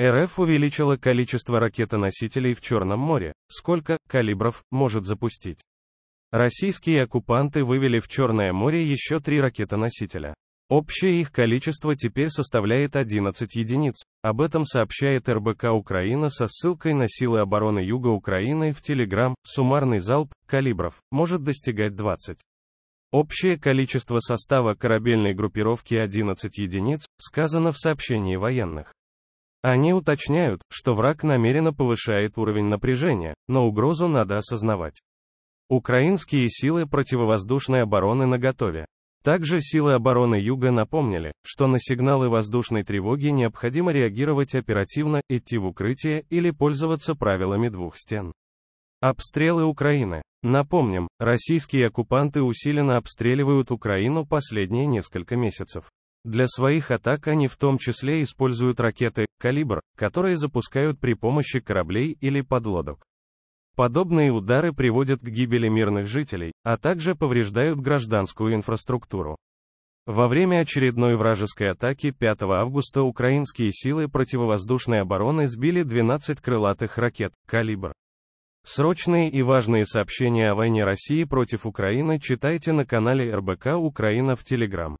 РФ увеличила количество ракетоносителей в Черном море. Сколько калибров может запустить? Российские оккупанты вывели в Черное море еще три ракетоносителя. Общее их количество теперь составляет 11 единиц. Об этом сообщает РБК Украина со ссылкой на силы обороны Юга Украины в Телеграм. Суммарный залп калибров может достигать 20. Общее количество состава корабельной группировки 11 единиц, сказано в сообщении военных. Они уточняют, что враг намеренно повышает уровень напряжения, но угрозу надо осознавать. Украинские силы противовоздушной обороны наготове. Также силы обороны Юга напомнили, что на сигналы воздушной тревоги необходимо реагировать оперативно, идти в укрытие или пользоваться правилами двух стен. Обстрелы Украины. Напомним, российские оккупанты усиленно обстреливают Украину последние несколько месяцев. Для своих атак они в том числе используют ракеты «Калибр», которые запускают при помощи кораблей или подлодок. Подобные удары приводят к гибели мирных жителей, а также повреждают гражданскую инфраструктуру. Во время очередной вражеской атаки 5 августа украинские силы противовоздушной обороны сбили 12 крылатых ракет «Калибр». Срочные и важные сообщения о войне России против Украины читайте на канале РБК Украина в Телеграм.